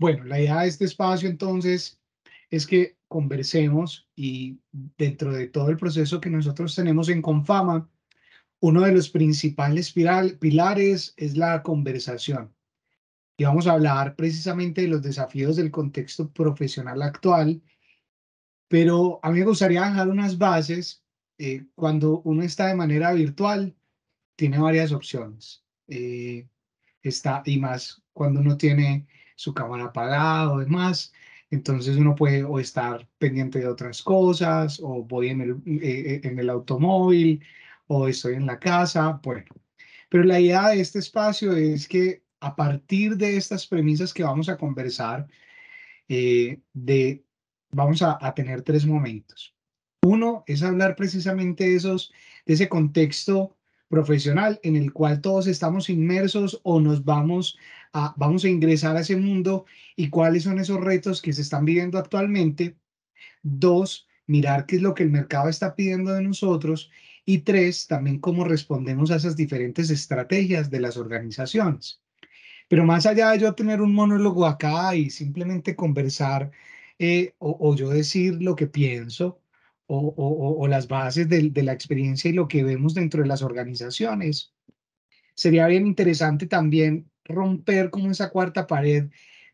Bueno, la idea de este espacio entonces es que conversemos y dentro de todo el proceso que nosotros tenemos en Confama, uno de los principales pilares es la conversación. Y vamos a hablar precisamente de los desafíos del contexto profesional actual, pero a mí me gustaría dejar unas bases. Eh, cuando uno está de manera virtual, tiene varias opciones. Eh, está, y más cuando uno tiene su cámara apagada o demás. Entonces uno puede o estar pendiente de otras cosas, o voy en el, eh, eh, en el automóvil, o estoy en la casa, bueno. Pero la idea de este espacio es que a partir de estas premisas que vamos a conversar, eh, de, vamos a, a, tener tres momentos. Uno es hablar precisamente de, esos, de ese contexto profesional en el cual todos estamos inmersos o nos vamos vamos a ingresar a ese mundo y cuáles son esos retos que se están viviendo actualmente. Dos, mirar qué es lo que el mercado está pidiendo de nosotros. Y tres, también cómo respondemos a esas diferentes estrategias de las organizaciones. Pero más allá de yo tener un monólogo acá y simplemente conversar eh, o, yo decir lo que pienso o, o, las bases de la experiencia y lo que vemos dentro de las organizaciones, sería bien interesante también romper como esa cuarta pared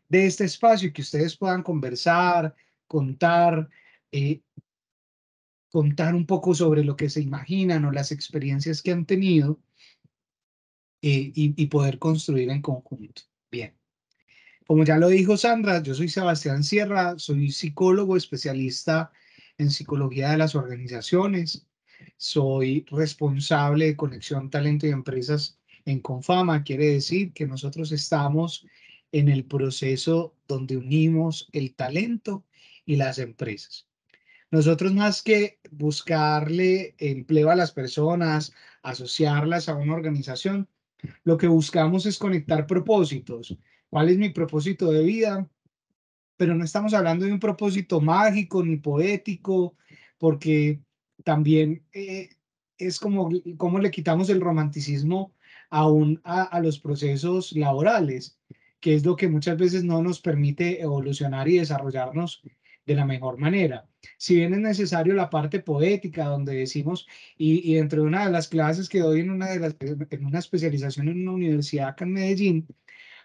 de este espacio y que ustedes puedan conversar, contar, eh, contar un poco sobre lo que se imaginan o las experiencias que han tenido eh, y, y poder construir en conjunto. Bien. Como ya lo dijo Sandra, yo soy Sebastián Sierra, soy psicólogo especialista en psicología de las organizaciones, soy responsable de Conexión Talento y Empresas en Confama, quiere decir que nosotros estamos en el proceso donde unimos el talento y las empresas. Nosotros más que buscarle empleo a las personas, asociarlas a una organización, lo que buscamos es conectar propósitos. ¿Cuál es mi propósito de vida? Pero no estamos hablando de un propósito mágico ni poético, porque también eh, es como, como le quitamos el romanticismo aún a, los procesos laborales, que es lo que muchas veces no nos permite evolucionar y desarrollarnos de la mejor manera. Si bien es necesario la parte poética, donde decimos, y, y dentro de una de las clases que doy en una, de las, en una especialización en una universidad acá en Medellín,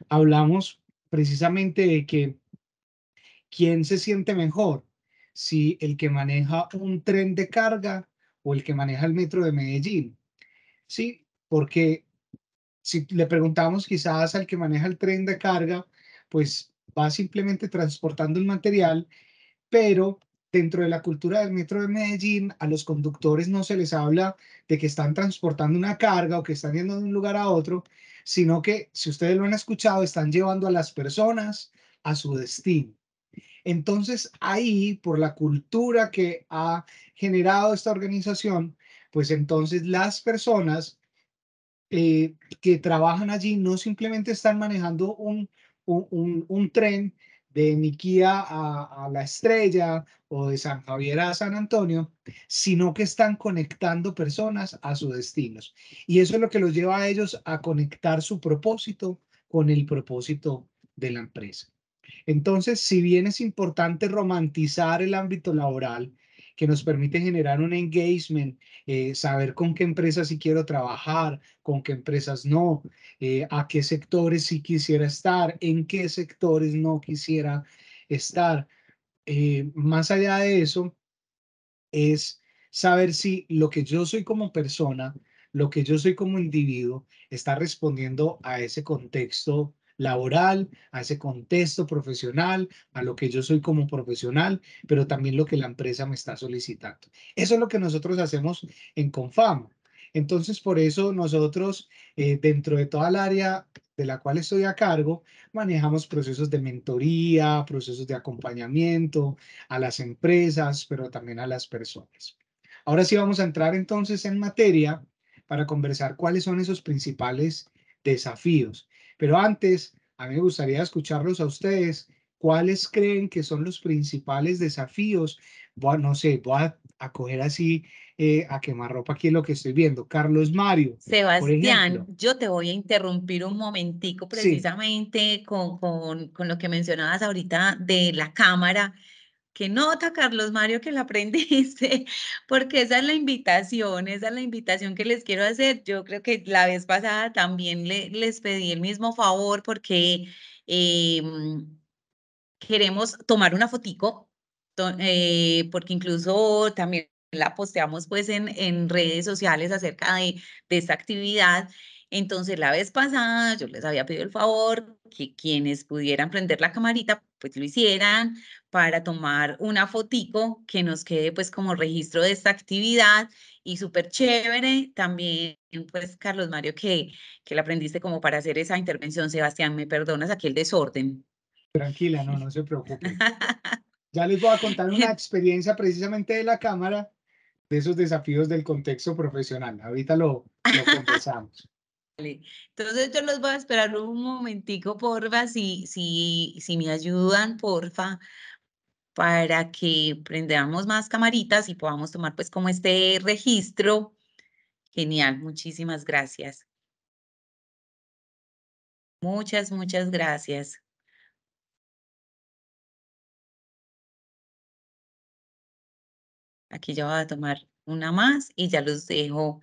hablamos precisamente de que quién se siente mejor, si el que maneja un tren de carga o el que maneja el metro de Medellín. Sí, porque si le preguntamos quizás al que maneja el tren de carga, pues va simplemente transportando el material, pero dentro de la cultura del metro de Medellín, a los conductores no se les habla de que están transportando una carga o que están yendo de un lugar a otro, sino que, si ustedes lo han escuchado, están llevando a las personas a su destino. Entonces, ahí, por la cultura que ha generado esta organización, pues entonces las personas eh, que trabajan allí no simplemente están manejando un, tren de Niquía a, La Estrella o de San Javier a San Antonio, sino que están conectando personas a sus destinos. Y eso es lo que los lleva a ellos a conectar su propósito con el propósito de la empresa. Entonces, si bien es importante romantizar el ámbito laboral que nos permite generar un engagement, eh, saber con qué empresas sí quiero trabajar, con qué empresas no, eh, a qué sectores sí quisiera estar, en qué sectores no quisiera estar. Eh, más allá de eso, es saber si lo que yo soy como persona, lo que yo soy como individuo, está respondiendo a ese contexto laboral, a ese contexto profesional, a lo que yo soy como profesional, pero también lo que la empresa me está solicitando. Eso es lo que nosotros hacemos en Confama. Entonces, por eso nosotros, eh, dentro de toda el área de la cual estoy a cargo, manejamos procesos de mentoría, procesos de acompañamiento a las empresas, pero también a las personas. Ahora sí vamos a entrar entonces en materia para conversar cuáles son esos principales desafíos pero antes, a mí me gustaría escucharlos a ustedes. ¿Cuáles creen que son los principales desafíos? Bueno, no sé, voy a, coger así eh, a a ropa aquí es lo que estoy viendo. Carlos Mario. Sebastián, yo te voy a interrumpir un momentico precisamente con, con, con, lo que mencionabas ahorita de la cámara que nota, Carlos Mario, que la aprendiste, porque esa es la invitación, esa es la invitación que les quiero hacer. Yo creo que la vez pasada también le, les pedí el mismo favor porque eh, mm, queremos tomar una fotico, eh, porque incluso también la posteamos pues en, en redes sociales acerca de, de esta actividad entonces, la vez pasada yo les había pedido el favor que quienes pudieran prender la camarita, pues lo hicieran para tomar una fotico que nos quede pues como registro de esta actividad y súper chévere. También, pues, Carlos Mario, que, que la aprendiste como para hacer esa intervención. Sebastián, me perdonas aquí el desorden. Tranquila, no, no se preocupe. Ya les voy a contar una experiencia precisamente de la cámara de esos desafíos del contexto profesional. Ahorita lo, lo conversamos. Entonces yo los voy a esperar un momentico, porfa, si, si, si me ayudan, porfa, para que prendamos más camaritas y podamos tomar pues como este registro. Genial, muchísimas gracias. Muchas, muchas gracias. Aquí ya voy a tomar una más y ya los dejo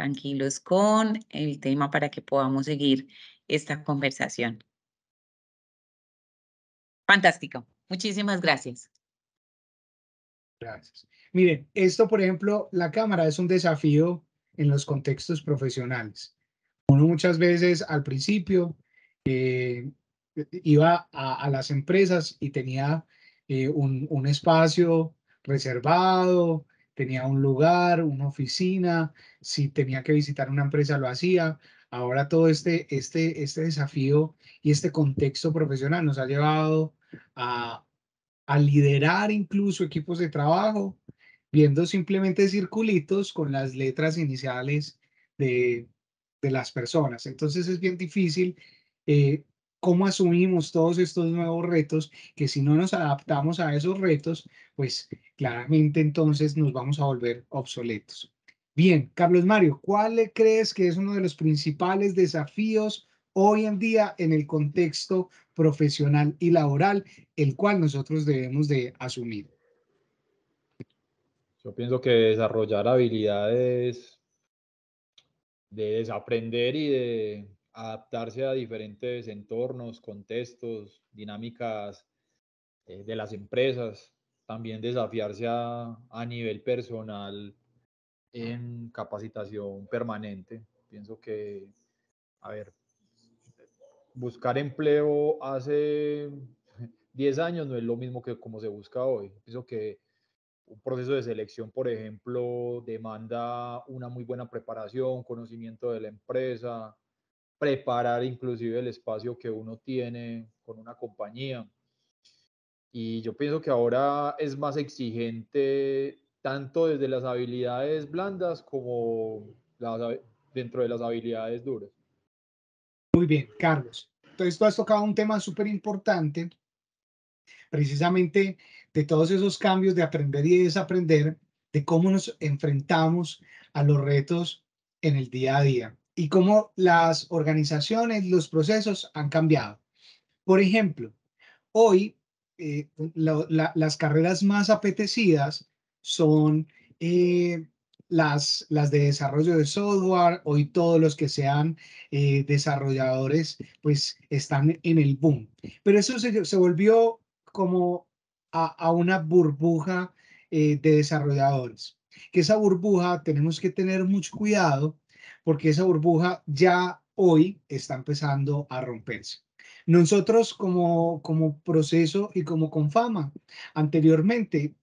tranquilos con el tema para que podamos seguir esta conversación. Fantástico. Muchísimas gracias. Gracias. Miren, esto, por ejemplo, la cámara es un desafío en los contextos profesionales. Uno muchas veces al principio eh, iba a, las empresas y tenía eh, un, un, espacio reservado tenía un lugar, una oficina, si tenía que visitar una empresa lo hacía. Ahora todo este, este, este desafío y este contexto profesional nos ha llevado a, a liderar incluso equipos de trabajo, viendo simplemente circulitos con las letras iniciales de, de las personas. Entonces es bien difícil eh, cómo asumimos todos estos nuevos retos, que si no nos adaptamos a esos retos, pues claramente entonces nos vamos a volver obsoletos. Bien, Carlos Mario, ¿cuál crees que es uno de los principales desafíos hoy en día en el contexto profesional y laboral, el cual nosotros debemos de asumir? Yo pienso que desarrollar habilidades de desaprender y de adaptarse a diferentes entornos, contextos, dinámicas eh, de las empresas, también desafiarse a, a nivel personal en capacitación permanente. Pienso que, a ver, buscar empleo hace 10 años no es lo mismo que como se busca hoy. Pienso que un proceso de selección, por ejemplo, demanda una muy buena preparación, conocimiento de la empresa, preparar inclusive el espacio que uno tiene con una compañía. Y yo pienso que ahora es más exigente tanto desde las habilidades blandas como dentro de las habilidades duras. Muy bien, Carlos. Entonces tú has tocado un tema súper importante, precisamente de todos esos cambios de aprender y desaprender, de cómo nos enfrentamos a los retos en el día a día y cómo las organizaciones, los procesos han cambiado. Por ejemplo, hoy eh, las carreras más apetecidas son eh, las, las, de desarrollo de software. Hoy todos los que sean eh, desarrolladores pues están en el boom. Pero eso se, se volvió como a, a una burbuja de desarrolladores. Que esa burbuja tenemos que tener mucho cuidado porque esa burbuja ya hoy está empezando a romperse. Nosotros como, proceso y como Confama, anteriormente,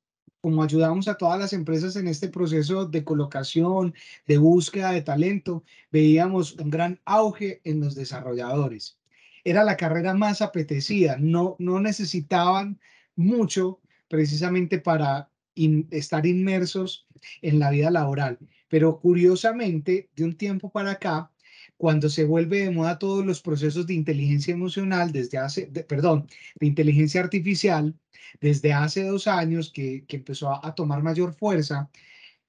como ayudamos a todas las empresas en este proceso de colocación, de búsqueda de talento, veíamos un gran auge en los desarrolladores. Era la carrera más apetecida, no, necesitaban mucho precisamente para estar inmersos en la vida laboral. Pero curiosamente, de un tiempo para acá, cuando se vuelve de moda todos los procesos de inteligencia emocional desde hace, perdón, de inteligencia artificial, desde hace dos años que, empezó a, tomar mayor fuerza,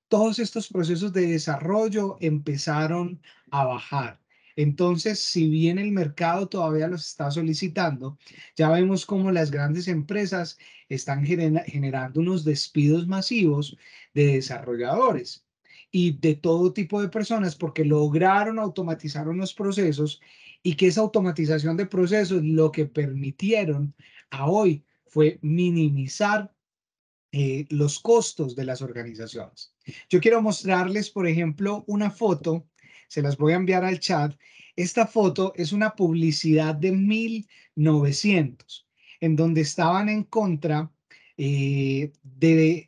todos estos procesos de desarrollo empezaron a bajar. Entonces, si bien el mercado todavía los está solicitando, ya vemos cómo las grandes empresas están generando unos despidos masivos de desarrolladores y de todo tipo de personas porque lograron automatizar los procesos y que esa automatización de procesos lo que permitieron a hoy fue minimizar eh, los costos de las organizaciones. Yo quiero mostrarles, por ejemplo, una foto, se las voy a enviar al chat. Esta foto es una publicidad de 1900, en donde estaban en contra eh, de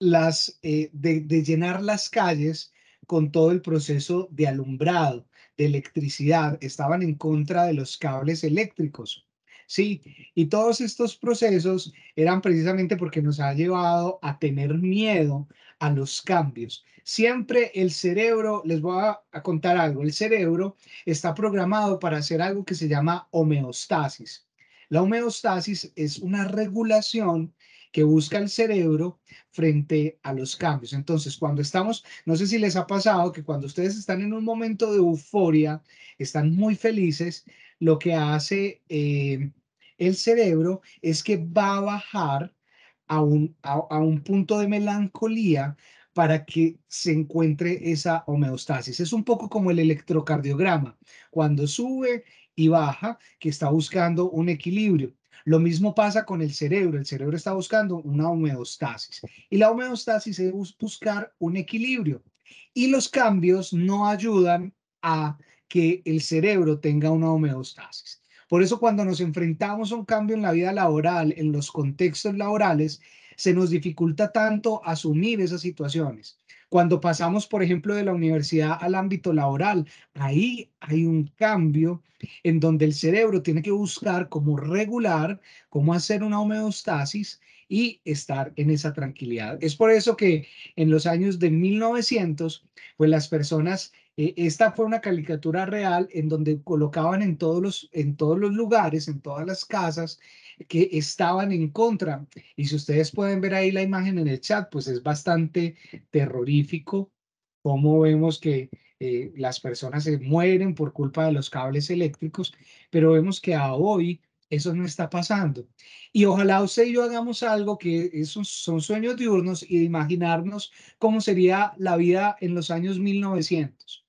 las, eh, de, llenar las calles con todo el proceso de alumbrado, de electricidad, estaban en contra de los cables eléctricos. Sí, y todos estos procesos eran precisamente porque nos ha llevado a tener miedo a los cambios. Siempre el cerebro, les voy a contar algo, el cerebro está programado para hacer algo que se llama homeostasis. La homeostasis es una regulación que busca el cerebro frente a los cambios. Entonces, cuando estamos, no sé si les ha pasado que cuando ustedes están en un momento de euforia, están muy felices, lo que hace eh, el cerebro es que va a bajar a un, a un punto de melancolía para que se encuentre esa homeostasis. Es un poco como el electrocardiograma, cuando sube y baja, que está buscando un equilibrio. Lo mismo pasa con el cerebro. El cerebro está buscando una homeostasis y la homeostasis es buscar un equilibrio. Y los cambios no ayudan a que el cerebro tenga una homeostasis. Por eso cuando nos enfrentamos a un cambio en la vida laboral, en los contextos laborales, se nos dificulta tanto asumir esas situaciones. Cuando pasamos, por ejemplo, de la universidad al ámbito laboral, ahí hay un cambio en donde el cerebro tiene que buscar cómo regular, cómo hacer una homeostasis y estar en esa tranquilidad. Es por eso que en los años de 1900, pues las personas eh, esta fue una caricatura real en donde colocaban en todos, los, en todos los lugares, en todas las casas, que estaban en contra. Y si ustedes pueden ver ahí la imagen en el chat, pues es bastante terrorífico cómo vemos que eh, las personas se mueren por culpa de los cables eléctricos, pero vemos que a hoy eso no está pasando. Y ojalá usted y yo hagamos algo que esos son sueños diurnos y de imaginarnos cómo sería la vida en los años 1900.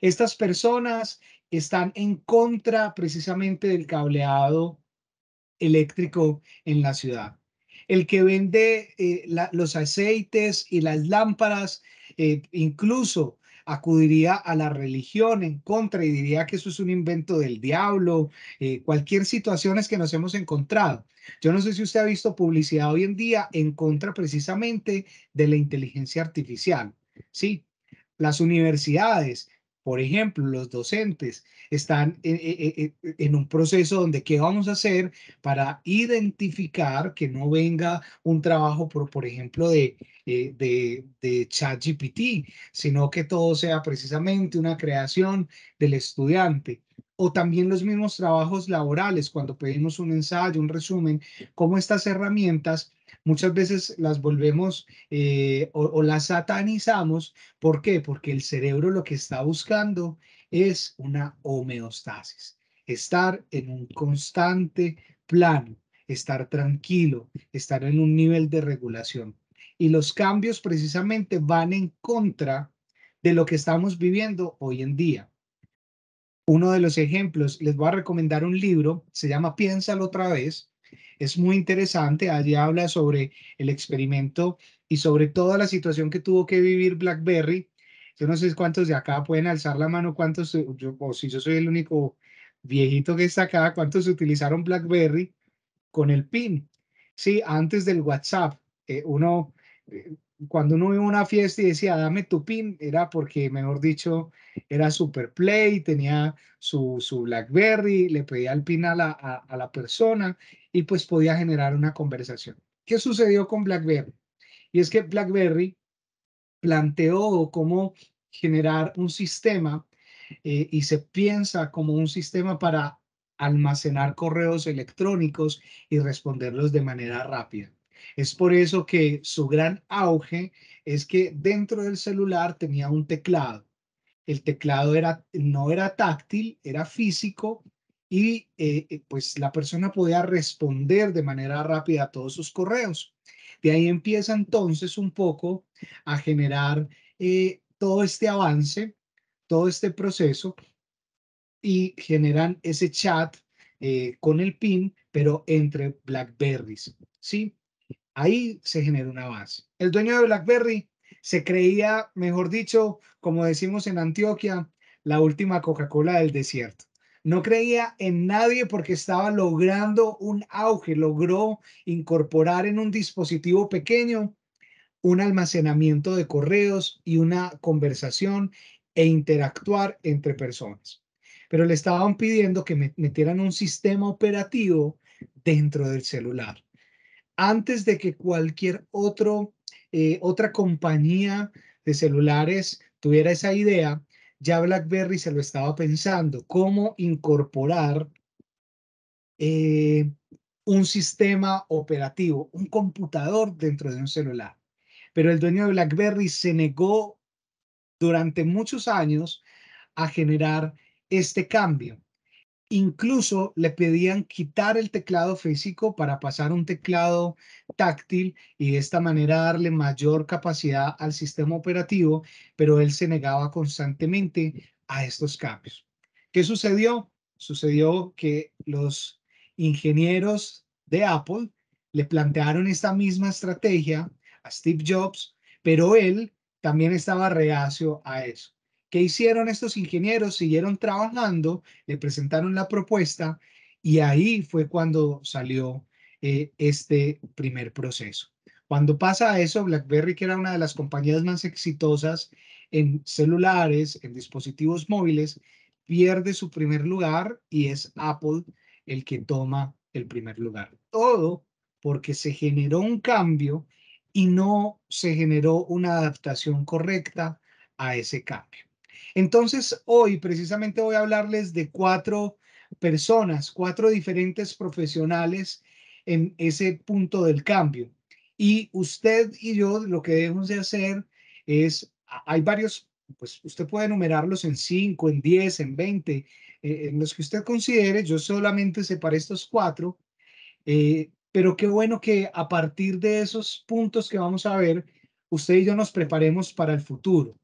Estas personas están en contra precisamente del cableado eléctrico en la ciudad. El que vende eh, los aceites y las lámparas, eh, incluso acudiría a la religión en contra y diría que eso es un invento del diablo, eh, cualquier situación es que nos hemos encontrado. Yo no sé si usted ha visto publicidad hoy en día en contra precisamente de la inteligencia artificial, ¿sí? Las universidades por ejemplo, los docentes están eh, eh, eh, en, un proceso donde qué vamos a hacer para identificar que no venga un trabajo, por, por ejemplo, de, de, de ChatGPT, sino que todo sea precisamente una creación del estudiante o también los mismos trabajos laborales, cuando pedimos un ensayo, un resumen, cómo estas herramientas muchas veces las volvemos eh, o, o las satanizamos. ¿Por qué? Porque el cerebro lo que está buscando es una homeostasis, estar en un constante plano, estar tranquilo, estar en un nivel de regulación. Y los cambios precisamente van en contra de lo que estamos viviendo hoy en día. Uno de los ejemplos, les voy a recomendar un libro, se llama Piénsalo otra vez, es muy interesante, allí habla sobre el experimento y sobre toda la situación que tuvo que vivir BlackBerry. Yo no sé cuántos de acá pueden alzar la mano, cuántos, yo, o si yo soy el único viejito que está acá, cuántos utilizaron BlackBerry con el PIN. Sí, antes del WhatsApp, eh, uno eh, cuando uno iba a una fiesta y decía, dame tu pin, era porque, mejor dicho, era super play, tenía su, su Blackberry, le pedía el pin a la, persona y pues podía generar una conversación. ¿Qué sucedió con BlackBerry? Y es que BlackBerry planteó cómo generar un sistema eh, y se piensa como un sistema para almacenar correos electrónicos y responderlos de manera rápida. Es por eso que su gran auge es que dentro del celular tenía un teclado. El teclado era, no era táctil, era físico y eh, eh, pues la persona podía responder de manera rápida a todos sus correos. De ahí empieza entonces un poco a generar eh, todo este avance, todo este proceso y generan ese chat con el PIN, pero entre Blackberries, ¿sí? Ahí se generó una base. El dueño de BlackBerry se creía, mejor dicho, como decimos en Antioquia, la última Coca-Cola del desierto. No creía en nadie porque estaba logrando un auge, logró incorporar en un dispositivo pequeño un almacenamiento de correos y una conversación e interactuar entre personas. Pero le estaban pidiendo que metieran un sistema operativo dentro del celular antes de que cualquier otro, eh, otra compañía de celulares tuviera esa idea, ya BlackBerry se lo estaba pensando, cómo incorporar eh, un sistema operativo, un computador dentro de un celular. Pero el dueño de BlackBerry se negó durante muchos años a generar este cambio. Incluso le pedían quitar el teclado físico para pasar un teclado táctil y de esta manera darle mayor capacidad al sistema operativo, pero él se negaba constantemente a estos cambios. ¿Qué sucedió? Sucedió que los ingenieros de Apple le plantearon esta misma estrategia a Steve Jobs, pero él también estaba reacio a eso. ¿Qué hicieron estos ingenieros? Siguieron trabajando, le presentaron la propuesta y ahí fue cuando salió eh, este primer proceso. Cuando pasa eso, BlackBerry, que era una de las compañías más exitosas en celulares, en dispositivos móviles, pierde su primer lugar y es Apple el que toma el primer lugar. Todo porque se generó un cambio y no se generó una adaptación correcta a ese cambio. Entonces, hoy, precisamente voy a hablarles de cuatro personas, cuatro diferentes profesionales en ese punto del cambio. Y usted y yo lo que debemos de hacer es, hay varios, pues usted puede enumerarlos en cinco, en diez, en veinte, eh, en los que usted considere, yo solamente separé estos cuatro, eh, pero qué bueno que a partir de esos puntos que vamos a ver, usted y yo nos preparemos para el futuro.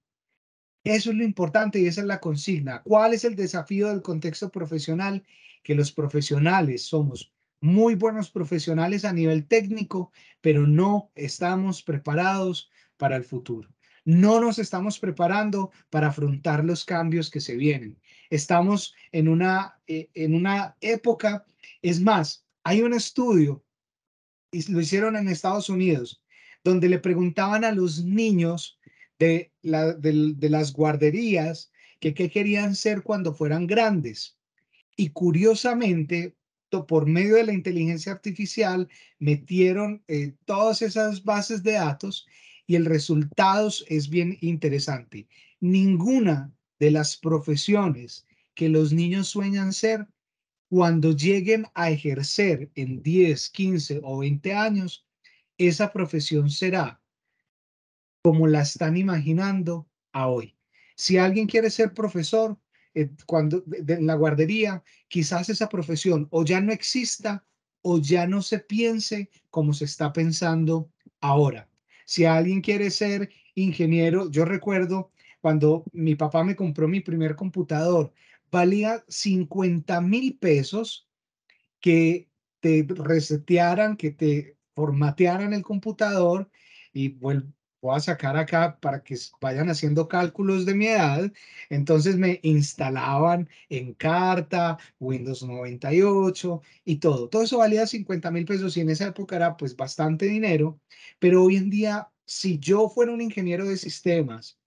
Eso es lo importante y esa es la consigna. ¿Cuál es el desafío del contexto profesional? Que los profesionales somos muy buenos profesionales a nivel técnico, pero no estamos preparados para el futuro. No nos estamos preparando para afrontar los cambios que se vienen. Estamos en una, eh, en una época, es más, hay un estudio, y lo hicieron en Estados Unidos, donde le preguntaban a los niños de, la, de, las guarderías, que querían ser cuando fueran grandes. Y curiosamente, por medio de la inteligencia artificial, metieron eh, todas esas bases de datos y el resultado es bien interesante. Ninguna de las profesiones que los niños sueñan ser, cuando lleguen a ejercer en 10, 15 o 20 años, esa profesión será como la están imaginando a hoy. Si alguien quiere ser profesor eh, cuando, en la guardería, quizás esa profesión o ya no exista o ya no se piense como se está pensando ahora. Si alguien quiere ser ingeniero, yo recuerdo cuando mi papá me compró mi primer computador, valía 50 mil pesos que te resetearan, que te formatearan el computador y vuelvo voy a sacar acá para que vayan haciendo cálculos de mi edad. Entonces me instalaban en carta, Windows 98 y todo. Todo eso valía 50 mil pesos y en esa época era pues bastante dinero. Pero hoy en día, si yo fuera un ingeniero de sistemas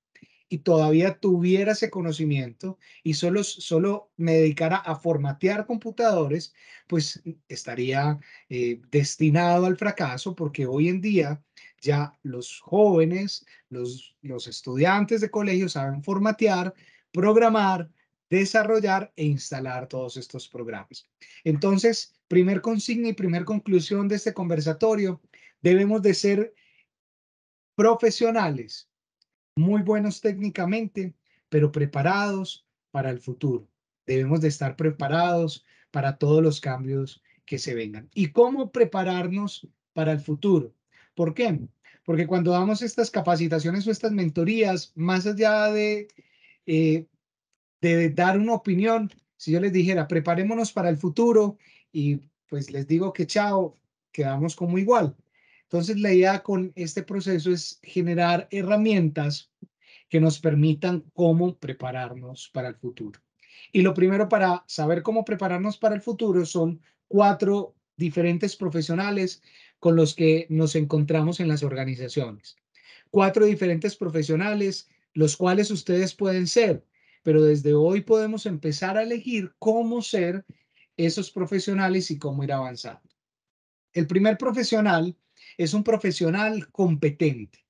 y todavía tuviera ese conocimiento y solo, solo me dedicara a formatear computadores, pues estaría eh, destinado al fracaso porque hoy en día ya los jóvenes, los, estudiantes de colegio saben formatear, programar, desarrollar e instalar todos estos programas. Entonces, primer consigna y primer conclusión de este conversatorio, debemos de ser profesionales, muy buenos técnicamente, pero preparados para el futuro. Debemos de estar preparados para todos los cambios que se vengan. ¿Y cómo prepararnos para el futuro? ¿Por qué? Porque cuando damos estas capacitaciones o estas mentorías, más allá de, eh, de dar una opinión, si yo les dijera, preparémonos para el futuro y pues les digo que chao, quedamos como igual. Entonces la idea con este proceso es generar herramientas que nos permitan cómo prepararnos para el futuro. Y lo primero para saber cómo prepararnos para el futuro son cuatro diferentes profesionales con los que nos encontramos en las organizaciones. Cuatro diferentes profesionales, los cuales ustedes pueden ser, pero desde hoy podemos empezar a elegir cómo ser esos profesionales y cómo ir avanzando. El primer profesional es un profesional competente.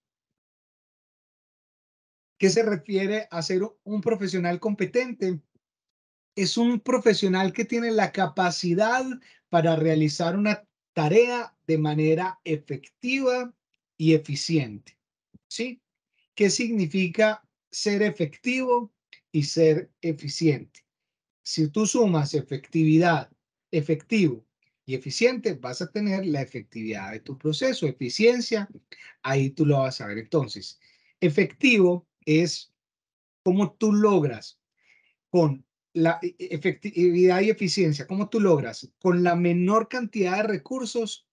¿Qué se refiere a ser un profesional competente? Es un profesional que tiene la capacidad para realizar una tarea de manera efectiva y eficiente. ¿Sí? ¿Qué significa ser efectivo y ser eficiente? Si tú sumas efectividad, efectivo y eficiente, vas a tener la efectividad de tu proceso, eficiencia, ahí tú lo vas a ver. Entonces, efectivo es cómo tú logras con la e-, e-, efectividad y eficiencia, ¿cómo tú logras? Con la menor cantidad de recursos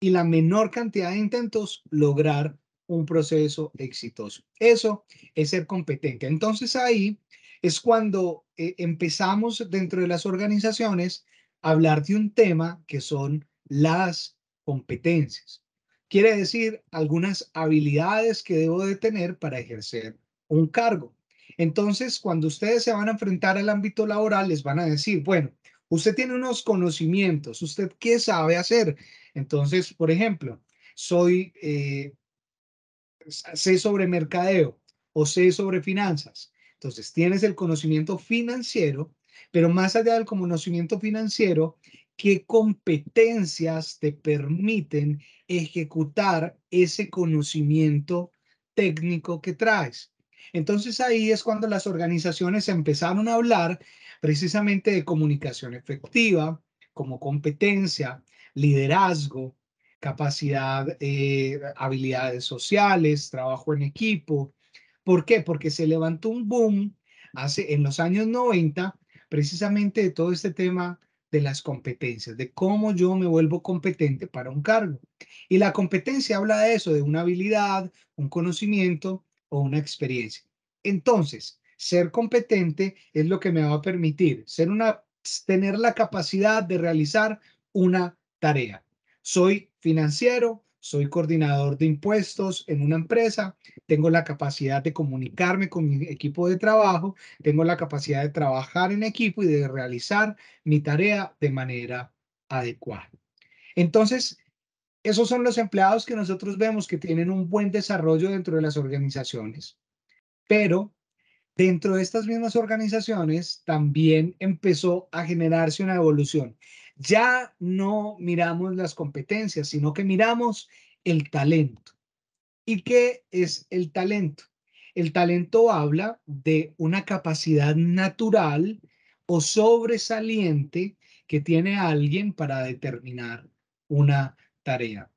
y la menor cantidad de intentos lograr un proceso exitoso. Eso es ser competente. Entonces ahí es cuando eh, empezamos dentro de las organizaciones a hablar de un tema que son las competencias. Quiere decir algunas habilidades que debo de tener para ejercer un cargo. Entonces, cuando ustedes se van a enfrentar al ámbito laboral, les van a decir, bueno, usted tiene unos conocimientos, usted qué sabe hacer. Entonces, por ejemplo, soy, eh, sé sobre mercadeo o sé sobre finanzas. Entonces, tienes el conocimiento financiero, pero más allá del conocimiento financiero, ¿qué competencias te permiten ejecutar ese conocimiento técnico que traes? Entonces ahí es cuando las organizaciones empezaron a hablar precisamente de comunicación efectiva como competencia, liderazgo, capacidad, eh, habilidades sociales, trabajo en equipo. ¿Por qué? Porque se levantó un boom hace, en los años 90 precisamente de todo este tema de las competencias, de cómo yo me vuelvo competente para un cargo. Y la competencia habla de eso, de una habilidad, un conocimiento o una experiencia. Entonces, ser competente es lo que me va a permitir ser una, tener la capacidad de realizar una tarea. Soy financiero, soy coordinador de impuestos en una empresa, tengo la capacidad de comunicarme con mi equipo de trabajo, tengo la capacidad de trabajar en equipo y de realizar mi tarea de manera adecuada. Entonces, esos son los empleados que nosotros vemos que tienen un buen desarrollo dentro de las organizaciones, pero dentro de estas mismas organizaciones también empezó a generarse una evolución. Ya no miramos las competencias, sino que miramos el talento. ¿Y qué es el talento? El talento habla de una capacidad natural o sobresaliente que tiene alguien para determinar una tarea.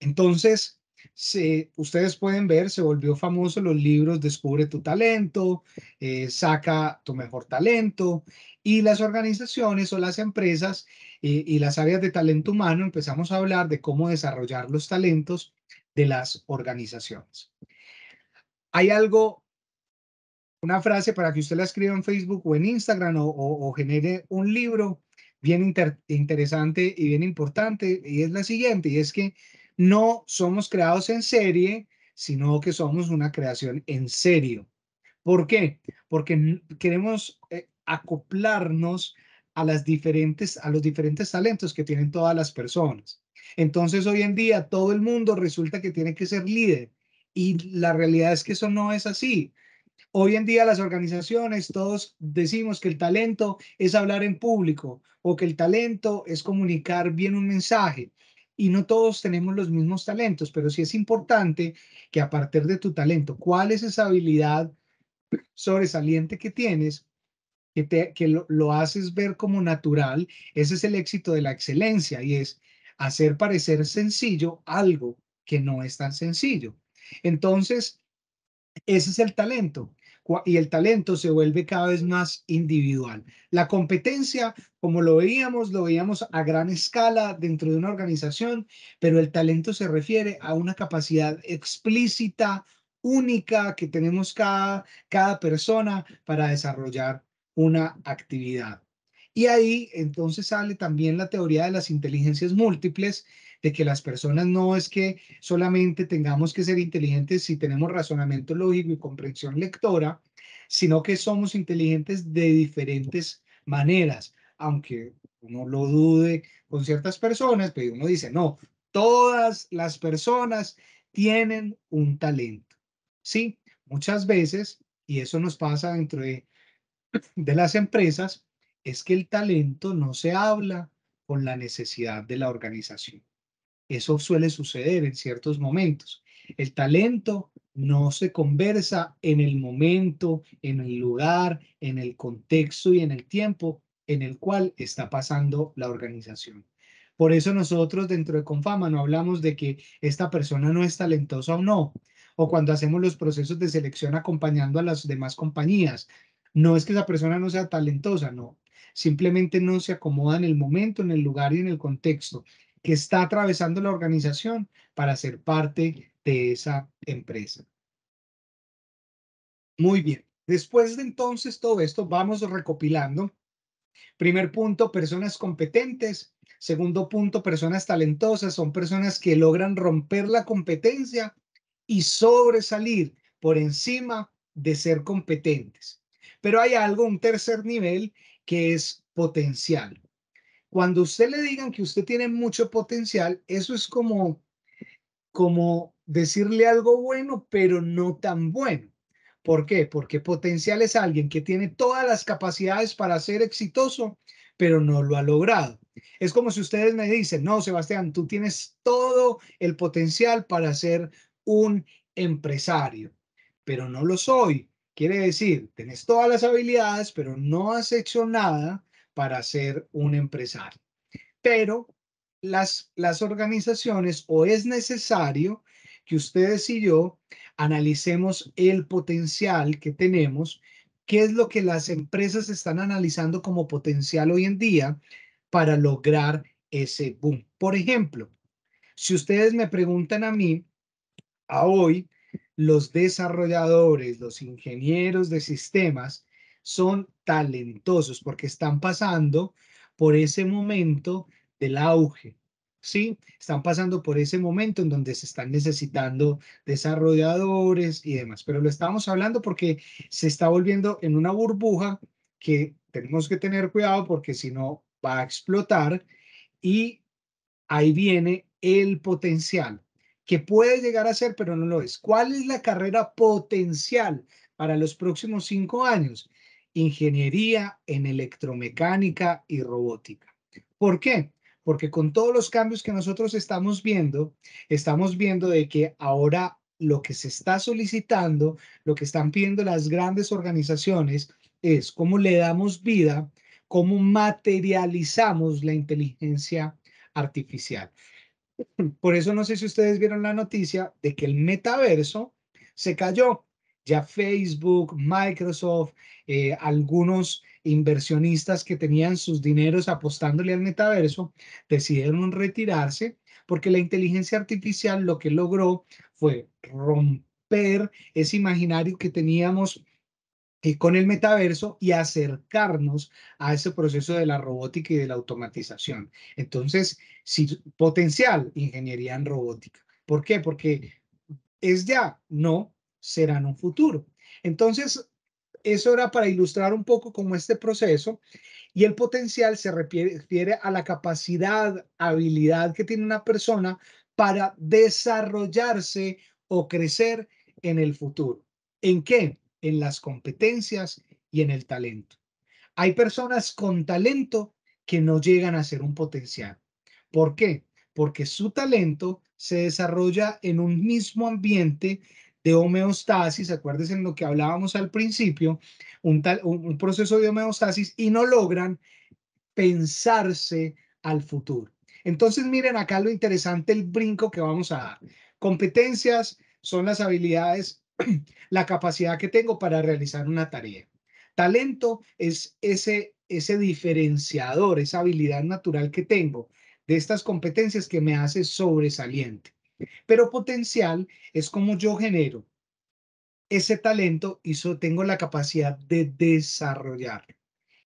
Entonces, se, ustedes pueden ver, se volvió famoso los libros Descubre tu talento, eh, Saca tu mejor talento y las organizaciones o las empresas eh, y las áreas de talento humano empezamos a hablar de cómo desarrollar los talentos de las organizaciones. Hay algo, una frase para que usted la escriba en Facebook o en Instagram o, o genere un libro bien interesante y bien importante, y es la siguiente, y es que no somos creados en serie, sino que somos una creación en serio. ¿Por qué? Porque queremos eh, acoplarnos a, las diferentes, a los diferentes talentos que tienen todas las personas. Entonces hoy en día todo el mundo resulta que tiene que ser líder y la realidad es que eso no es así. Hoy en día las organizaciones, todos decimos que el talento es hablar en público o que el talento es comunicar bien un mensaje y no todos tenemos los mismos talentos, pero sí es importante que a partir de tu talento, ¿cuál es esa habilidad sobresaliente que tienes? Que, te, lo, lo haces ver como natural, ese es el éxito de la excelencia y es hacer parecer sencillo algo que no es tan sencillo. Entonces, ese es el talento y el talento se vuelve cada vez más individual. La competencia, como lo veíamos, lo veíamos a gran escala dentro de una organización, pero el talento se refiere a una capacidad explícita, única que tenemos cada, persona para desarrollar una actividad. Y ahí entonces sale también la teoría de las inteligencias múltiples, de que las personas no es que solamente tengamos que ser inteligentes si tenemos razonamiento lógico y comprensión lectora, sino que somos inteligentes de diferentes maneras, aunque uno lo dude con ciertas personas, pero pues uno dice, no, todas las personas tienen un talento. Sí, muchas veces, y eso nos pasa dentro de, de las empresas, es que el talento no se habla con la necesidad de la organización. Eso suele suceder en ciertos momentos. El talento no se conversa en el momento, en el lugar, en el contexto y en el tiempo en el cual está pasando la organización. Por eso nosotros dentro de Confama no hablamos de que esta persona no es talentosa o no, o cuando hacemos los procesos de selección acompañando a las demás compañías. No es que esa persona no sea talentosa, no. Simplemente no se acomoda en el momento, en el lugar y en el contexto que está atravesando la organización para ser parte de esa empresa. Muy bien. Después de entonces todo esto, vamos recopilando. Primer punto, personas competentes. Segundo punto, personas talentosas. Son personas que logran romper la competencia y sobresalir por encima de ser competentes. Pero hay algo, un tercer nivel, que es potencial. Cuando usted le digan que usted tiene mucho potencial, eso es como, como decirle algo bueno, pero no tan bueno. ¿Por qué? Porque potencial es alguien que tiene todas las capacidades para ser exitoso, pero no lo ha logrado. Es como si ustedes me dicen, no, Sebastián, tú tienes todo el potencial para ser un empresario, pero no lo soy. Quiere decir, tienes todas las habilidades, pero no has hecho nada para ser un empresario. Pero las, organizaciones o es necesario que ustedes y yo analicemos el potencial que tenemos, qué es lo que las empresas están analizando como potencial hoy en día para lograr ese boom. Por ejemplo, si ustedes me preguntan a mí, a hoy, los desarrolladores, los ingenieros de sistemas, son talentosos porque están pasando por ese momento del auge, ¿sí? Están pasando por ese momento en donde se están necesitando desarrolladores y demás, pero lo estábamos hablando porque se está volviendo en una burbuja que tenemos que tener cuidado porque si no va a explotar y ahí viene el potencial que puede llegar a ser, pero no lo es. ¿Cuál es la carrera potencial para los próximos cinco años? ingeniería en electromecánica y robótica. ¿Por qué? Porque con todos los cambios que nosotros estamos viendo, estamos viendo de que ahora lo que se está solicitando, lo que están pidiendo las grandes organizaciones es cómo le damos vida, cómo materializamos la inteligencia artificial. Por eso no sé si ustedes vieron la noticia de que el metaverso se cayó ya Facebook, Microsoft, eh, algunos inversionistas que tenían sus dineros apostándole al metaverso, decidieron retirarse porque la inteligencia artificial lo que logró fue romper ese imaginario que teníamos eh, con el metaverso y acercarnos a ese proceso de la robótica y de la automatización. Entonces, si, potencial ingeniería en robótica. ¿Por qué? Porque es ya, no, serán un futuro. Entonces, eso era para ilustrar un poco cómo este proceso y el potencial se refiere a la capacidad, habilidad que tiene una persona para desarrollarse o crecer en el futuro. ¿En qué? En las competencias y en el talento. Hay personas con talento que no llegan a ser un potencial. ¿Por qué? Porque su talento se desarrolla en un mismo ambiente de homeostasis, acuérdense en lo que hablábamos al principio, un, proceso de homeostasis y no logran pensarse al futuro. Entonces miren acá lo interesante, el brinco que vamos a dar. Competencias son las habilidades, la capacidad que tengo para realizar una tarea. Talento es ese, ese diferenciador, esa habilidad natural que tengo de estas competencias que me hace sobresaliente. Pero potencial es como yo genero ese talento y tengo la capacidad de desarrollarlo.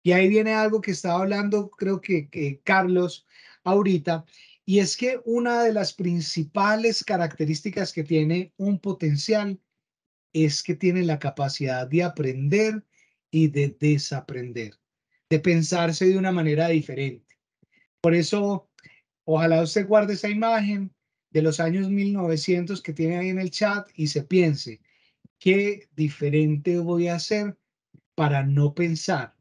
Y ahí viene algo que estaba hablando, creo que, que Carlos ahorita, y es que una de las principales características que tiene un potencial es que tiene la capacidad de aprender y de desaprender, de pensarse de una manera diferente. Por eso, ojalá usted guarde esa imagen de los años 1900 que tiene ahí en el chat y se piense, ¿qué diferente voy a hacer para no pensar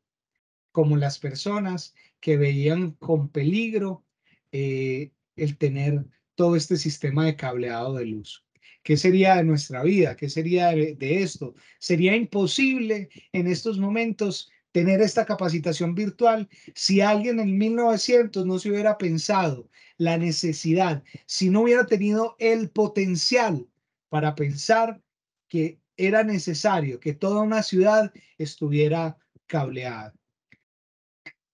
como las personas que veían con peligro eh, el tener todo este sistema de cableado de luz? ¿Qué sería de nuestra vida? ¿Qué sería de esto? Sería imposible en estos momentos tener esta capacitación virtual si alguien en 1900 no se hubiera pensado la necesidad, si no hubiera tenido el potencial para pensar que era necesario que toda una ciudad estuviera cableada.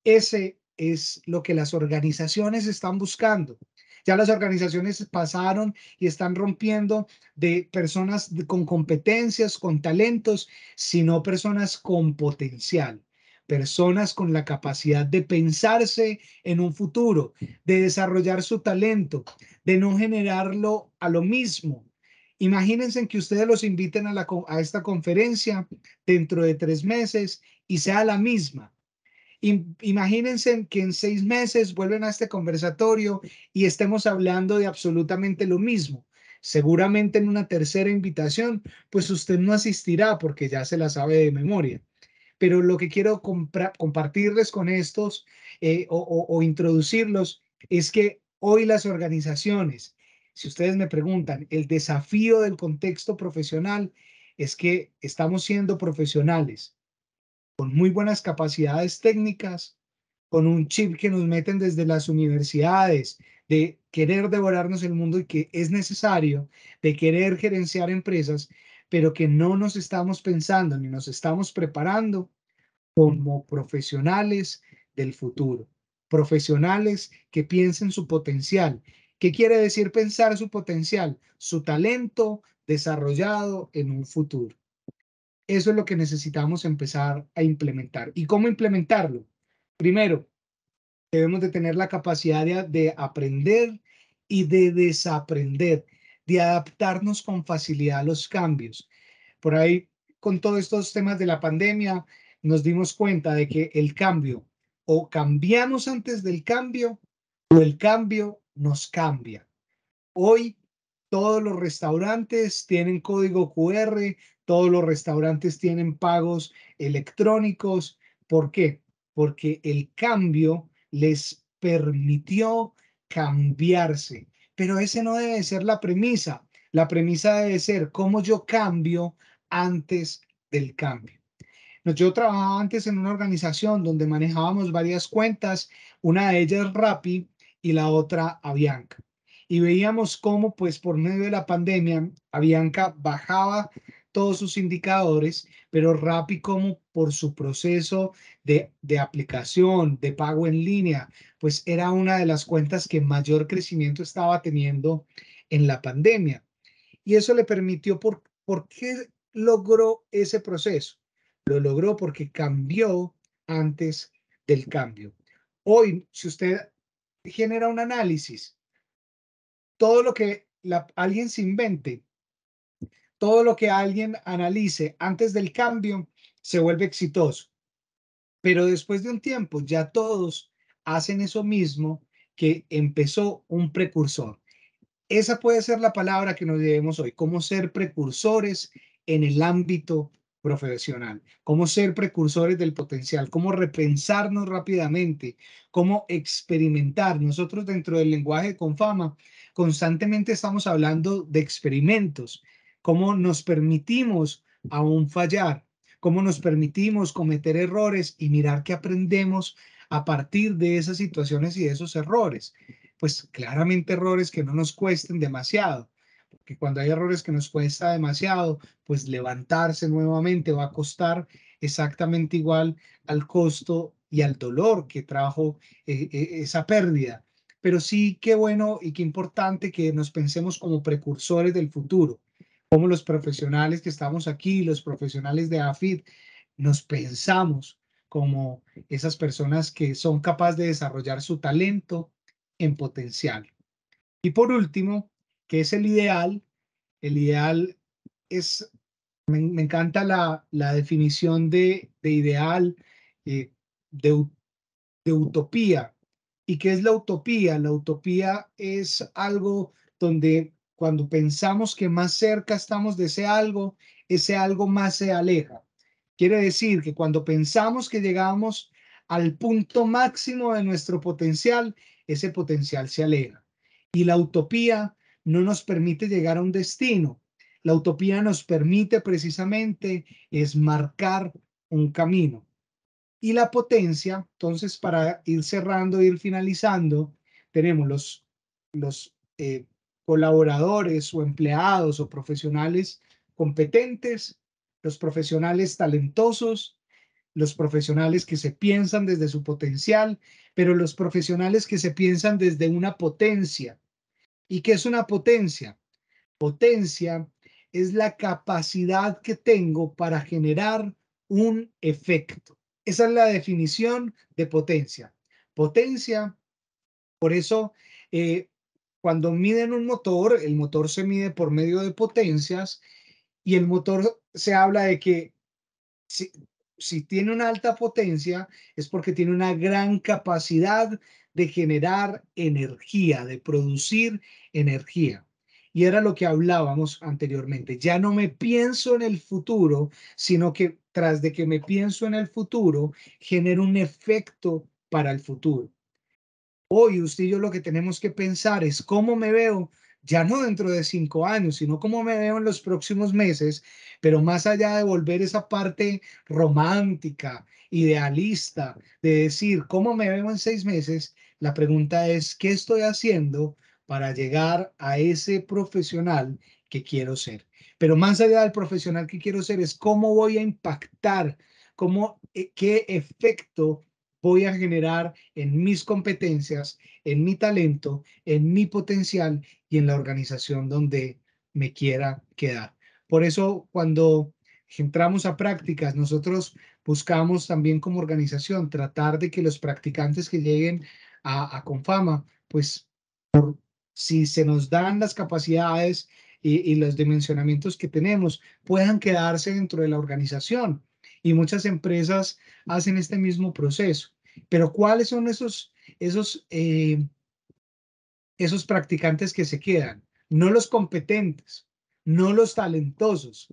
Ese es lo que las organizaciones están buscando. Ya las organizaciones pasaron y están rompiendo de personas con competencias, con talentos, sino personas con potencial personas con la capacidad de pensarse en un futuro, de desarrollar su talento, de no generarlo a lo mismo. Imagínense que ustedes los inviten a, esta conferencia dentro de tres meses y sea la misma. Imagínense que en seis meses vuelven a este conversatorio y estemos hablando de absolutamente lo mismo. Seguramente en una tercera invitación, pues usted no asistirá porque ya se la sabe de memoria pero lo que quiero compartirles con estos eh, o, o introducirlos es que hoy las organizaciones, si ustedes me preguntan, el desafío del contexto profesional es que estamos siendo profesionales con muy buenas capacidades técnicas, con un chip que nos meten desde las universidades, de querer devorarnos el mundo y que es necesario, de querer gerenciar empresas, pero que no nos estamos pensando ni nos estamos preparando como profesionales del futuro, profesionales que piensen su potencial. ¿Qué quiere decir pensar su potencial? Su talento desarrollado en un futuro. Eso es lo que necesitamos empezar a implementar. ¿Y cómo implementarlo? Primero, debemos de tener la capacidad de, de aprender y de desaprender de adaptarnos con facilidad a los cambios. Por ahí, con todos estos temas de la pandemia, nos dimos cuenta de que el cambio o cambiamos antes del cambio o el cambio nos cambia. Hoy todos los restaurantes tienen código QR, todos los restaurantes tienen pagos electrónicos. ¿Por qué? Porque el cambio les permitió cambiarse pero ese no debe ser la premisa. La premisa debe ser cómo yo cambio antes del cambio. Yo trabajaba antes en una organización donde manejábamos varias cuentas, una de ellas Rappi y la otra Avianca. Y veíamos cómo, pues por medio de la pandemia, Avianca bajaba todos sus indicadores, pero Rappi cómo por su proceso de, aplicación, de pago en línea, pues era una de las cuentas que mayor crecimiento estaba teniendo en la pandemia. Y eso le permitió, por, ¿por qué logró ese proceso? Lo logró porque cambió antes del cambio. Hoy, si usted genera un análisis, todo lo que alguien se invente, todo lo que alguien analice antes del cambio se vuelve exitoso. Pero después de un tiempo ya todos hacen eso mismo que empezó un precursor. Esa puede ser la palabra que nos debemos hoy, cómo ser precursores en el ámbito profesional, cómo ser precursores del potencial, cómo repensarnos rápidamente, cómo experimentar. Nosotros dentro del lenguaje con fama constantemente estamos hablando de experimentos, cómo nos permitimos aún fallar, cómo nos permitimos cometer errores y mirar qué aprendemos a partir de esas situaciones y de esos errores. Pues claramente errores que no nos cuesten demasiado, porque cuando hay errores que nos cuesta demasiado, pues levantarse nuevamente va a costar exactamente igual al costo y al dolor que trajo eh, eh, esa pérdida. Pero sí, qué bueno y qué importante que nos pensemos como precursores del futuro, como los profesionales que estamos aquí, los profesionales de AFID, nos pensamos como esas personas que son capaces de desarrollar su talento en potencial. Y por último, que es el ideal? El ideal es, me, encanta la, la, definición de, ideal, eh, de, de utopía. ¿Y qué es la utopía? La utopía es algo donde cuando pensamos que más cerca estamos de ese algo, ese algo más se aleja. Quiere decir que cuando pensamos que llegamos al punto máximo de nuestro potencial, ese potencial se aleja. Y la utopía no nos permite llegar a un destino. La utopía nos permite precisamente es marcar un camino. Y la potencia, entonces para ir cerrando, ir finalizando, tenemos los, los eh, colaboradores o empleados o profesionales competentes, los profesionales talentosos, los profesionales que se piensan desde su potencial, pero los profesionales que se piensan desde una potencia. ¿Y qué es una potencia? Potencia es la capacidad que tengo para generar un efecto. Esa es la definición de potencia. Potencia, por eso eh, cuando miden un motor, el motor se mide por medio de potencias y el motor se habla de que si, tiene una alta potencia es porque tiene una gran capacidad de generar energía, de producir energía. Y era lo que hablábamos anteriormente. Ya no me pienso en el futuro, sino que tras de que me pienso en el futuro, genero un efecto para el futuro. Hoy usted y yo lo que tenemos que pensar es cómo me veo, ya no dentro de cinco años, sino cómo me veo en los próximos meses, pero más allá de volver esa parte romántica, idealista, de decir cómo me veo en seis meses, la pregunta es, ¿qué estoy haciendo para llegar a ese profesional que quiero ser? Pero más allá del profesional que quiero ser es cómo voy a impactar, cómo, eh, qué efecto voy a generar en mis competencias, en mi talento, en mi potencial y en la organización donde me quiera quedar. Por eso cuando entramos a prácticas, nosotros buscamos también como organización tratar de que los practicantes que lleguen a, Confama, pues si se nos dan las capacidades y, los dimensionamientos que tenemos, puedan quedarse dentro de la organización y muchas empresas hacen este mismo proceso. Pero ¿cuáles son esos, esos, eh, esos practicantes que se quedan? No los competentes, no los talentosos,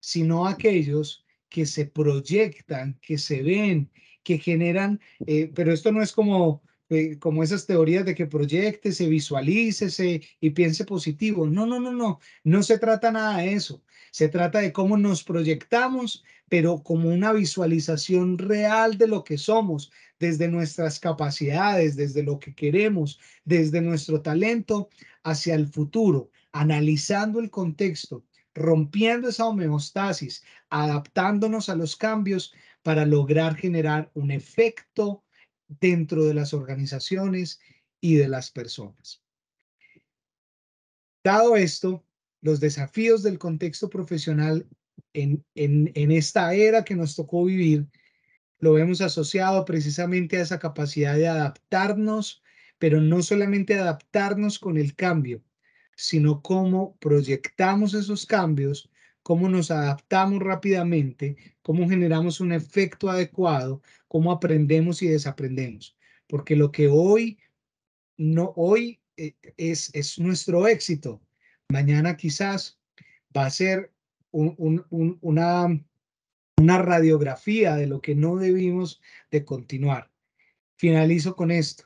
sino aquellos que se proyectan, que se ven, que generan, eh, pero esto no es como eh, como esas teorías de que proyecte, se visualice y piense positivo. No, no, no, no, no se trata nada de eso. Se trata de cómo nos proyectamos, pero como una visualización real de lo que somos, desde nuestras capacidades, desde lo que queremos, desde nuestro talento hacia el futuro, analizando el contexto, rompiendo esa homeostasis, adaptándonos a los cambios para lograr generar un efecto dentro de las organizaciones y de las personas. Dado esto, los desafíos del contexto profesional en, esta era que nos tocó vivir, lo vemos asociado precisamente a esa capacidad de adaptarnos, pero no solamente adaptarnos con el cambio, sino cómo proyectamos esos cambios cómo nos adaptamos rápidamente, cómo generamos un efecto adecuado, cómo aprendemos y desaprendemos. Porque lo que hoy, no, hoy eh, es, es nuestro éxito, mañana quizás va a ser un, una, una radiografía de lo que no debimos de continuar. Finalizo con esto.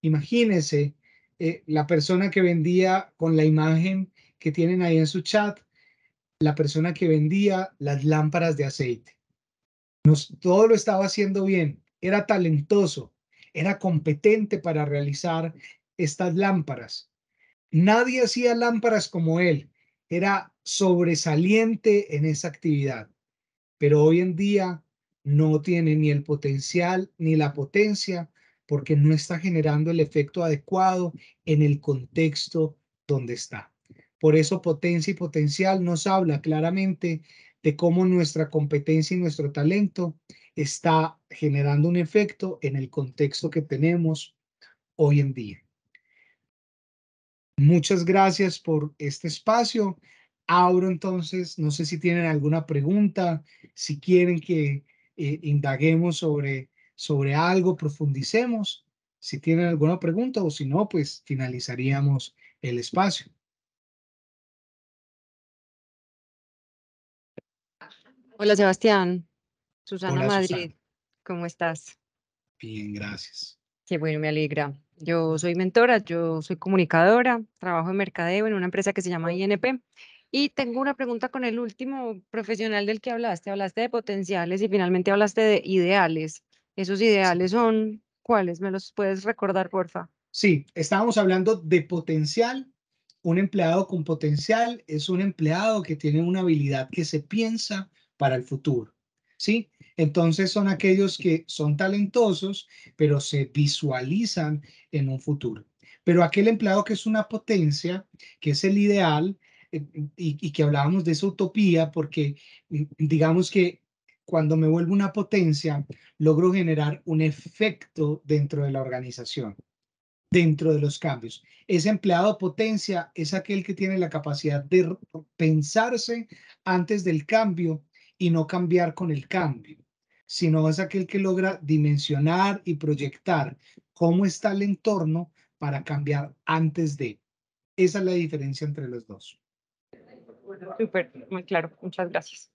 Imagínense eh, la persona que vendía con la imagen que tienen ahí en su chat la persona que vendía las lámparas de aceite. todo lo estaba haciendo bien, era talentoso, era competente para realizar estas lámparas. Nadie hacía lámparas como él, era sobresaliente en esa actividad, pero hoy en día no tiene ni el potencial ni la potencia porque no está generando el efecto adecuado en el contexto donde está. Por eso potencia y potencial nos habla claramente de cómo nuestra competencia y nuestro talento está generando un efecto en el contexto que tenemos hoy en día. Muchas gracias por este espacio. Abro entonces, no sé si tienen alguna pregunta, si quieren que eh, indaguemos sobre, sobre algo, profundicemos, si tienen alguna pregunta o si no, pues finalizaríamos el espacio. Hola Sebastián, Susana Madrid, ¿cómo estás? Bien, gracias. Qué bueno, me alegra. Yo soy mentora, yo soy comunicadora, trabajo en mercadeo en una empresa que se llama INP y tengo una pregunta con el último profesional del que hablaste. Hablaste de potenciales y finalmente hablaste de ideales. ¿Esos ideales son cuáles? ¿Me los puedes recordar, porfa? Sí, estábamos hablando de potencial. Un empleado con potencial es un empleado que tiene una habilidad que se piensa, para el futuro. ¿sí? Entonces son aquellos que son talentosos, pero se visualizan en un futuro. Pero aquel empleado que es una potencia, que es el ideal, eh, y, y, que hablábamos de esa utopía, porque mm, digamos que cuando me vuelvo una potencia, logro generar un efecto dentro de la organización, dentro de los cambios. Ese empleado potencia es aquel que tiene la capacidad de pensarse antes del cambio y no cambiar con el cambio, sino es aquel que logra dimensionar y proyectar cómo está el entorno para cambiar antes de. Esa es la diferencia entre los dos. Súper, muy claro. Muchas gracias.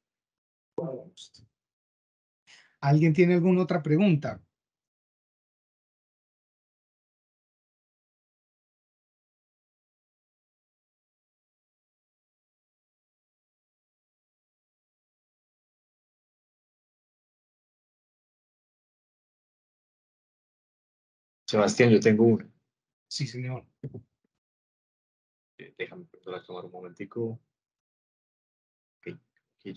¿Alguien tiene alguna otra pregunta? Sebastián, yo tengo uno Sí, señor. Eh, déjame tomar un momentico. Aquí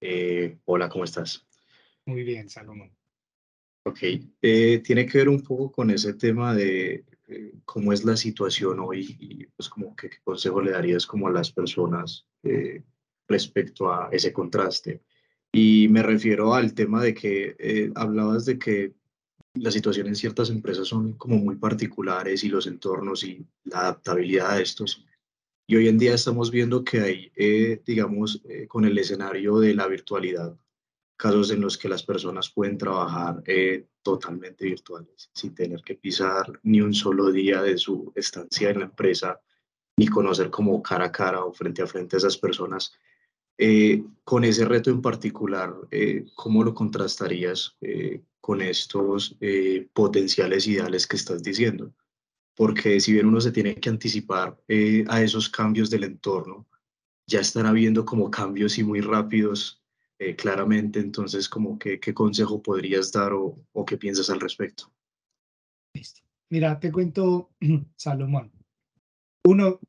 eh, hola, ¿cómo estás? Muy bien, Salomón. Ok, eh, tiene que ver un poco con ese tema de cómo es la situación hoy y pues como qué consejo le darías como a las personas respecto a ese contraste. Y me refiero al tema de que hablabas de que la situación en ciertas empresas son como muy particulares y los entornos y la adaptabilidad a estos. Y hoy en día estamos viendo que hay, eh, digamos, eh, con el escenario de la virtualidad, casos en los que las personas pueden trabajar eh, totalmente virtuales, sin tener que pisar ni un solo día de su estancia en la empresa, ni conocer como cara a cara o frente a frente a esas personas eh, con ese reto en particular, eh, ¿cómo lo contrastarías eh, con estos potenciales ideales que estás diciendo? Porque si bien uno se tiene que anticipar a esos cambios del entorno, ya están habiendo como cambios y muy rápidos, claramente, entonces como qué consejo podrías dar o, qué piensas al respecto. Mira, te cuento, Salomón. Uno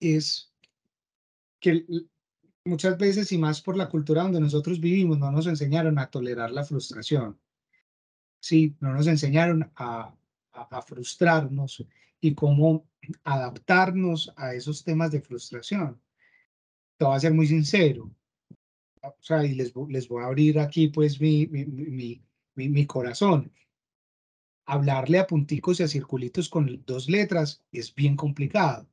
es que muchas veces y más por la cultura donde nosotros vivimos, no nos enseñaron a tolerar la frustración. Sí, no nos enseñaron a, a, frustrarnos y cómo adaptarnos a esos temas de frustración. Te voy a ser muy sincero. O sea, y les, les voy a abrir aquí pues mi, mi, mi, mi corazón. Hablarle a punticos y a circulitos con dos letras es bien complicado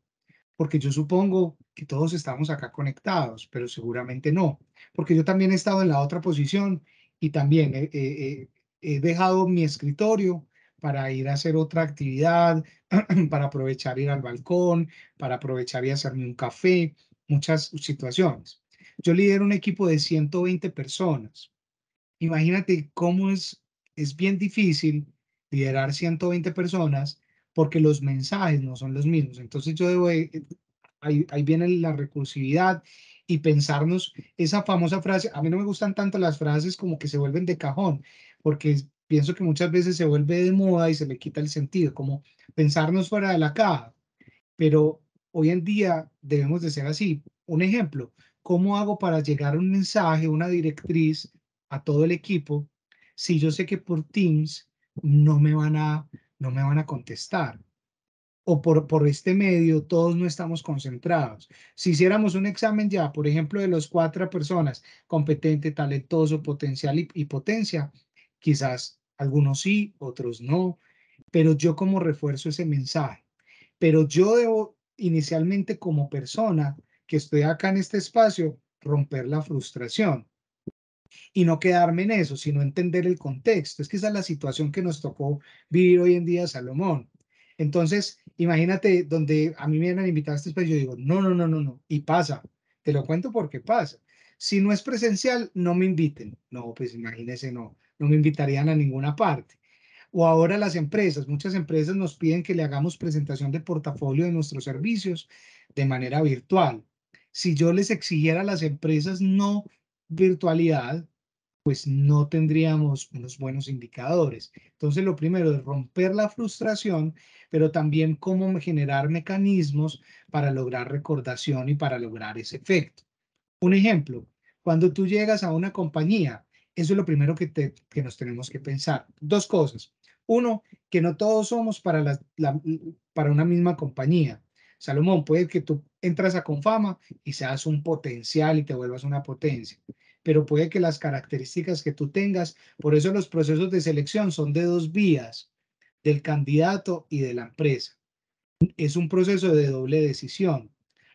porque yo supongo que todos estamos acá conectados, pero seguramente no, porque yo también he estado en la otra posición y también he, dejado mi escritorio para ir a hacer otra actividad, para aprovechar ir al balcón, para aprovechar y hacerme un café, muchas situaciones. Yo lidero un equipo de 120 personas. Imagínate cómo es, es bien difícil liderar 120 personas porque los mensajes no son los mismos. Entonces yo debo, eh, ahí, ahí viene la recursividad y pensarnos esa famosa frase, a mí no me gustan tanto las frases como que se vuelven de cajón, porque pienso que muchas veces se vuelve de moda y se le quita el sentido, como pensarnos fuera de la caja, pero hoy en día debemos de ser así. Un ejemplo, ¿cómo hago para llegar un mensaje, una directriz a todo el equipo si yo sé que por Teams no me van a no me van a contestar. O por, por este medio todos no estamos concentrados. Si hiciéramos un examen ya, por ejemplo, de los cuatro personas, competente, talentoso, potencial y potencia, quizás algunos sí, otros no, pero yo como refuerzo ese mensaje. Pero yo debo inicialmente como persona que estoy acá en este espacio romper la frustración y no quedarme en eso, sino entender el contexto. Es que esa es la situación que nos tocó vivir hoy en día Salomón. Entonces, imagínate donde a mí me a invitar a este espacio, yo digo, no, no, no, no, no, y pasa. Te lo cuento porque pasa. Si no es presencial, no me inviten. No, pues imagínese, no, no me invitarían a ninguna parte. O ahora las empresas, muchas empresas nos piden que le hagamos presentación de portafolio de nuestros servicios de manera virtual. Si yo les exigiera a las empresas no virtualidad, pues no tendríamos unos buenos indicadores. Entonces, lo primero es romper la frustración, pero también cómo generar mecanismos para lograr recordación y para lograr ese efecto. Un ejemplo, cuando tú llegas a una compañía, eso es lo primero que, que nos tenemos que pensar. Dos cosas. Uno, que no todos somos para, la, para una misma compañía. Salomón, puede que tú entras a Confama y seas un potencial y te vuelvas una potencia. Pero puede que las características que tú tengas, por eso los procesos de selección son de dos vías, del candidato y de la empresa. Es un proceso de doble decisión.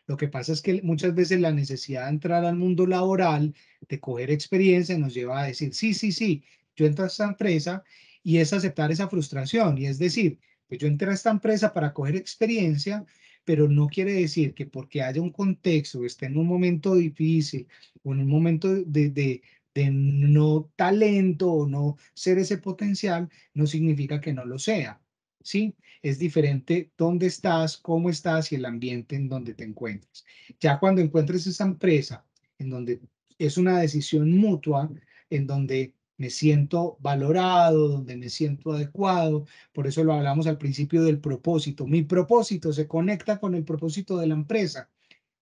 Lo que pasa es que muchas veces la necesidad de entrar al mundo laboral, de coger experiencia, nos lleva a decir, sí, sí, sí, yo entro a esta empresa y es aceptar esa frustración. Y es decir, pues yo entro a esta empresa para coger experiencia, pero no quiere decir que porque haya un contexto, esté en un momento difícil o en un momento de, de, de no talento o no ser ese potencial, no significa que no lo sea. ¿sí? Es diferente dónde estás, cómo estás y el ambiente en donde te encuentras. Ya cuando encuentres esa empresa en donde es una decisión mutua, en donde me siento valorado, donde me siento adecuado. Por eso lo hablamos al principio del propósito. Mi propósito se conecta con el propósito de la empresa.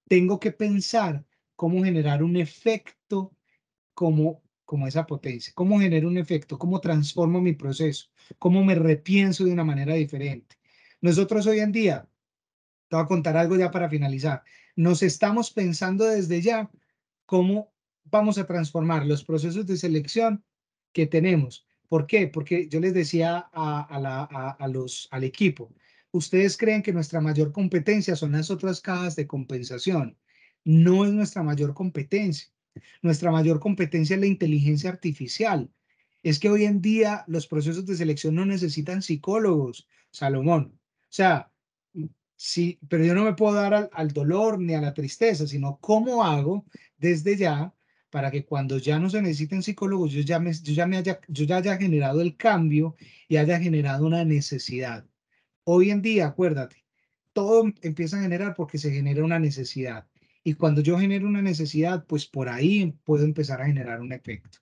Tengo que pensar cómo generar un efecto como, como esa potencia, cómo genero un efecto, cómo transformo mi proceso, cómo me repienso de una manera diferente. Nosotros hoy en día, te voy a contar algo ya para finalizar, nos estamos pensando desde ya cómo vamos a transformar los procesos de selección que tenemos. ¿Por qué? Porque yo les decía a, a, los, al equipo, ustedes creen que nuestra mayor competencia son las otras cajas de compensación. No es nuestra mayor competencia. Nuestra mayor competencia es la inteligencia artificial. Es que hoy en día los procesos de selección no necesitan psicólogos, Salomón. O sea, sí, pero yo no me puedo dar al dolor ni a la tristeza, sino cómo hago desde ya para que cuando ya no se necesiten psicólogos, yo ya, me, haya generado el cambio y haya generado una necesidad. Hoy en día, acuérdate, todo empieza a generar porque se genera una necesidad. Y cuando yo genero una necesidad, pues por ahí puedo empezar a generar un efecto.